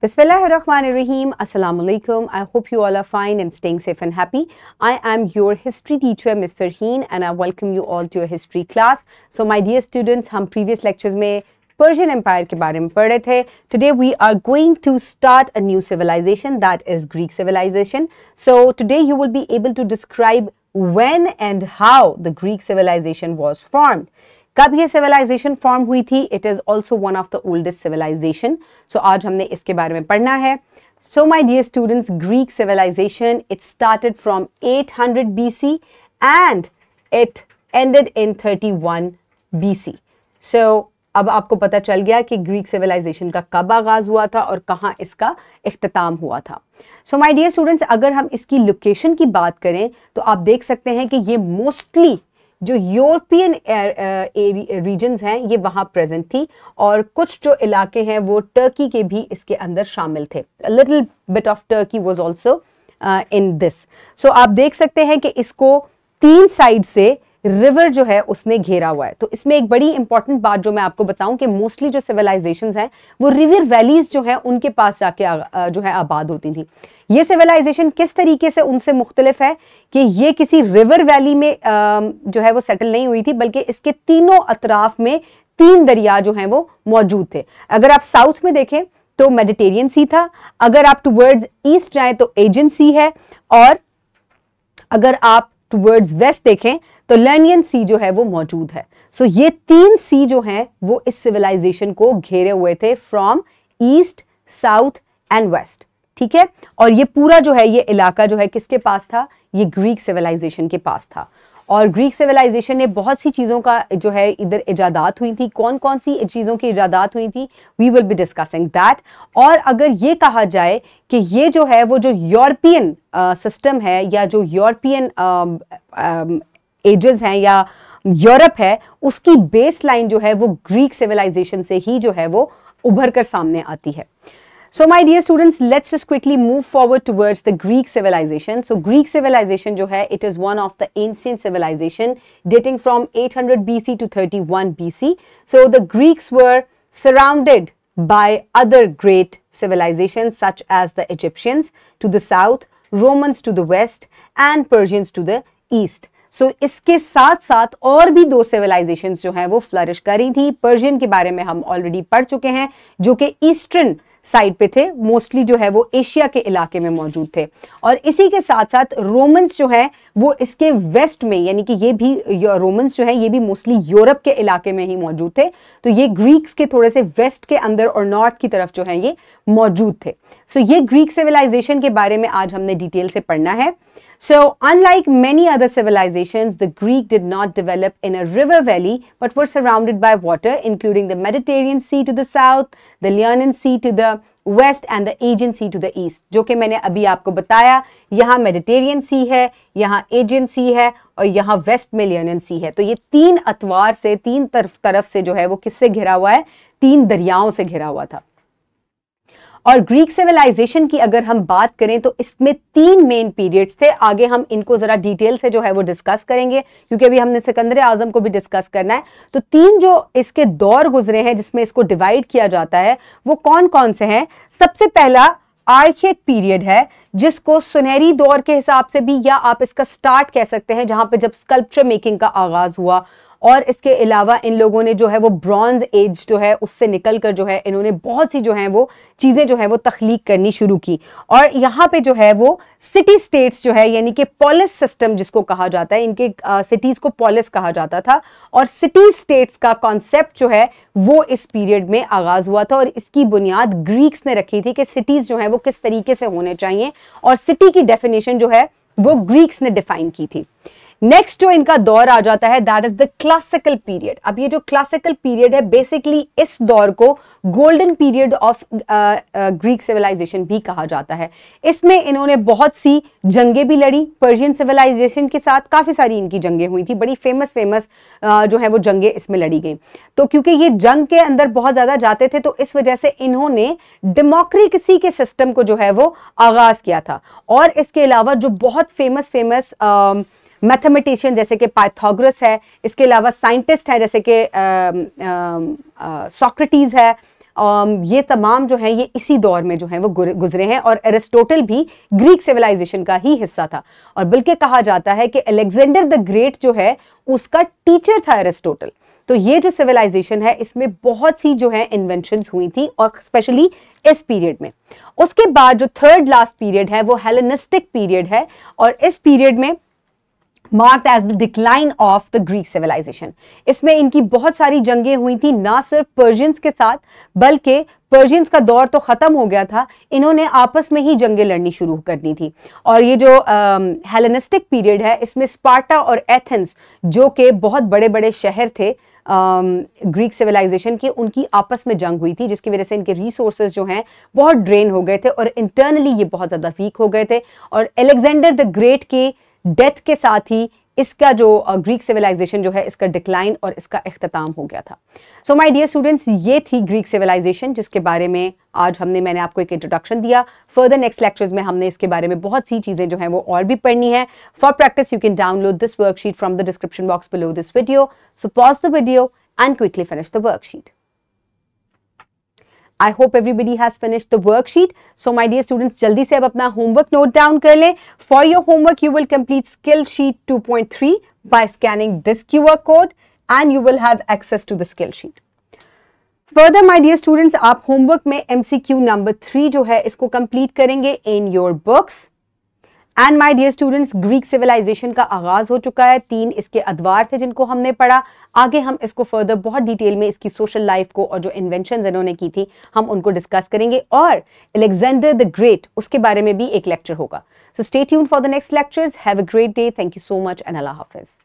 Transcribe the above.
Bismillahirrahmanirrahim. Assalamu alaikum. I hope you all are fine and staying safe and happy. I am your history teacher Ms. Farheen and I welcome you all to your history class. So my dear students, हम previous lectures में Persian Empire के बारे में पढ़ थे. Today we are going to start a new civilization that is Greek civilization. So today you will be able to describe when and how the Greek civilization was formed. कब ये civilisation form हुई थी it is also one of the oldest civilization so आज हमने इसके बारे में पढ़ना है so my dear students Greek civilization it started from 800 hundred B C and it ended in thirty one B C so अब आपको पता चल गया कि ग्रीक सिविलाइजेशन का कब आगाज़ हुआ था और कहाँ इसका अख्ताम हुआ था सो माई डियर स्टूडेंट्स अगर हम इसकी लोकेशन की बात करें तो आप देख सकते हैं कि ये मोस्टली जो यूरोपियन रीजन uh, हैं ये वहाँ प्रेजेंट थी और कुछ जो इलाके हैं वो टर्की के भी इसके अंदर शामिल थे little bit of Turkey was also in this so आप देख सकते हैं कि इसको तीन साइड से रिवर जो है उसने घेरा हुआ है तो इसमें एक बड़ी इंपॉर्टेंट बात जो मैं आपको बताऊं कि मोस्टली जो सिविलाइजेशंस हैं वो रिवर वैलीज जो है उनके पास जाके जो है आबाद होती थी ये सिविलाइजेशन किस तरीके से उनसे मुख्तलिफ है कि ये किसी रिवर वैली में जो है वो सेटल नहीं हुई थी बल्कि इसके तीनों अतराफ में तीन दरिया जो है वो मौजूद थे अगर आप साउथ में देखें तो मेडिटेरियन सी था अगर आप टूवर्ड्स ईस्ट जाए तो एजेंसी है और अगर आप टूवर्ड्स वेस्ट देखें तो लैनियन सी जो है वो मौजूद है सो so, ये तीन सी जो हैं वो इस सिविलाइजेशन को घेरे हुए थे from east south and west ठीक है और ये पूरा जो है ये इलाका जो है किसके पास था ये ग्रीक सिविलाइजेशन के पास था और ग्रीक सिविलाइजेशन ने बहुत सी चीज़ों का जो है इधर इजादात हुई थी कौन कौन सी चीज़ों की इजादात हुई थी we will be discussing that और अगर ये कहा जाए कि ये जो है वो जो यूरोपियन सिस्टम uh, है या जो यूरोपियन एजेस हैं या यूरोप है उसकी बेसलाइन जो है वो ग्रीक सिविलाइजेशन से ही जो है वो उभर कर सामने आती है so my dear students let's just quickly move forward towards the Greek civilization so Greek civilization जो है it is one of the ancient civilization dating from 800 hundred B C to thirty so the Greeks were surrounded by other great civilization such as the Egyptians to the south Romans to the west and Persians to the east so so, इसके साथ साथ और भी दो civilisation जो हैं वो flourish कर रही थी पर्शियन के बारे में हम ऑलरेडी पढ़ चुके हैं जो कि ईस्टर्न साइड पे थे मोस्टली जो है वो एशिया के इलाके में मौजूद थे और इसी के साथ साथ रोमन्स जो है वो इसके वेस्ट में यानी कि ये भी रोमन्स जो है ये भी मोस्टली यूरोप के इलाके में ही मौजूद थे तो ये ग्रीक्स के थोड़े से वेस्ट के अंदर और नॉर्थ की तरफ जो है ये मौजूद थे सो so, ये ग्रीक सिविलाइजेशन के बारे में आज हमने डिटेल से पढ़ना है So, unlike many other civilizations, the Greek did not develop in a river valley but were surrounded by water, including the Mediterranean Sea to the south, the Leonan Sea to the west and the Aegean sea to the east जो कि मैंने अभी आपको बताया यहाँ Mediterranean सी है यहाँ Aegean सी है और यहाँ वेस्ट मेलियन Sea है तो ये तीन अतवार से तीन तरफ तरफ से जो है वो किससे घिरा हुआ है तीन दरियाओं से घिरा हुआ था और ग्रीक सिविलाइजेशन की अगर हम बात करें तो इसमें तीन मेन पीरियड्स थे आगे हम इनको ज़रा डिटेल से जो है वो डिस्कस करेंगे क्योंकि अभी हमने सिकंदर आजम को भी डिस्कस करना है तो तीन जो इसके दौर गुजरे हैं जिसमें इसको डिवाइड किया जाता है वो कौन कौन से हैं सबसे पहला आर्कियक पीरियड है जिसको सुनहरी दौर के हिसाब से भी या आप इसका स्टार्ट कह सकते हैं जहां पर जब स्कल्पचर मेकिंग का आगाज हुआ और इसके अलावा इन लोगों ने जो है वो ब्रॉन्ज एज जो है उससे निकल कर जो है इन्होंने बहुत सी जो है वो चीज़ें जो है वो तख्लीक करनी शुरू की और यहाँ पे जो है वो सिटी स्टेट्स जो है यानी कि पॉलिस सिस्टम जिसको कहा जाता है इनके सिटीज़ को पॉलिस कहा जाता था और सिटी स्टेट्स का कॉन्सेप्ट जो है वो इस पीरियड में आगाज़ हुआ था और इसकी बुनियाद ग्रीक्स ने रखी थी कि सिटीज़ जो हैं वो किस तरीके से होने चाहिए और सिटी की डेफिनेशन जो है वो ग्रीक्स ने डिफाइन की थी नेक्स्ट जो इनका दौर आ जाता है that is the classical period अब ये जो क्लासिकल पीरियड है बेसिकली इस दौर को golden period of Greek civilization भी कहा जाता है इसमें इन्होंने बहुत सी जंगें भी लड़ी पर्शियन सिविलाइजेशन के साथ काफ़ी सारी इनकी जंगें हुई थी बड़ी फेमस फेमस uh, जो है वो जंगें इसमें लड़ी गई तो क्योंकि ये जंग के अंदर बहुत ज़्यादा जाते थे तो इस वजह से इन्होंने डेमोक्रेसी के सिस्टम को जो है वो आगाज़ किया था और इसके अलावा जो बहुत फेमस फेमस uh, मैथमेटिशियन जैसे कि पाइथागोरस है इसके अलावा साइंटिस्ट हैं जैसे कि सॉक्रेटीज़ है ये तमाम जो है ये इसी दौर में जो है वो गुजरे हैं और एरिस्टोटल भी ग्रीक सिविलाइजेशन का ही हिस्सा था और बल्कि कहा जाता है कि अलेक्जेंडर द ग्रेट जो है उसका टीचर था एरिस्टोटल तो ये जो सिविलाइजेशन है इसमें बहुत सी जो है इन्वेंशन हुई थी और स्पेशली इस पीरियड में उसके बाद जो थर्ड लास्ट पीरियड है वो हेलेनिस्टिक पीरियड है और इस पीरियड में marked as the decline of the Greek civilization इसमें इनकी बहुत सारी जंगें हुई थी ना सिर्फ पर्जियंस के साथ बल्कि पर्जियंस का दौर तो ख़त्म हो गया था इन्होंने आपस में ही जंगें लड़नी शुरू कर दी थी और ये जो हेलेनिस्टिक पीरियड है इसमें स्पार्टा और एथेंस जो कि बहुत बड़े बड़े शहर थे ग्रीक सिविलाइजेशन की उनकी आपस में जंग हुई थी जिसकी वजह से इनके रिसोर्सेज जो हैं बहुत ड्रेन हो गए थे और इंटरनली ये बहुत ज़्यादा वीक हो गए थे और एलेक्जेंडर द ग्रेट के डेथ के साथ ही इसका जो ग्रीक सिविलाइजेशन जो है इसका डिक्लाइन और इसका अख्ताम हो गया था सो माय डियर स्टूडेंट्स ये थी ग्रीक सिविलाइजेशन जिसके बारे में आज हमने मैंने आपको एक इंट्रोडक्शन दिया फर्दर नेक्स्ट लेक्चर्स में हमने इसके बारे में बहुत सी चीज़ें जो हैं वो और भी पढ़नी है for practice you can download this worksheet from the description box below this video so pause the video and quickly finish the worksheet I hope everybody has finish the worksheet so my dear students जल्दी से अब अपना homework note down कर लें for your homework you will complete skill sheet two point three by scanning this Q R code and you will have access to the skill sheet further my dear students आप homework में M C Q number three जो है इसको complete करेंगे in your books and my dear students Greek civilization का आगाज हो चुका है तीन इसके अदवार थे जिनको हमने पढ़ा आगे हम इसको फर्दर बहुत डिटेल में इसकी सोशल लाइफ को और जो इन्वेंशन इन्होंने की थी हम उनको डिस्कस करेंगे और एलेक्जेंडर द ग्रेट उसके बारे में भी एक लेक्चर होगा so state for the next lectures have a great day thank you so much and अल्लाह हाफिज़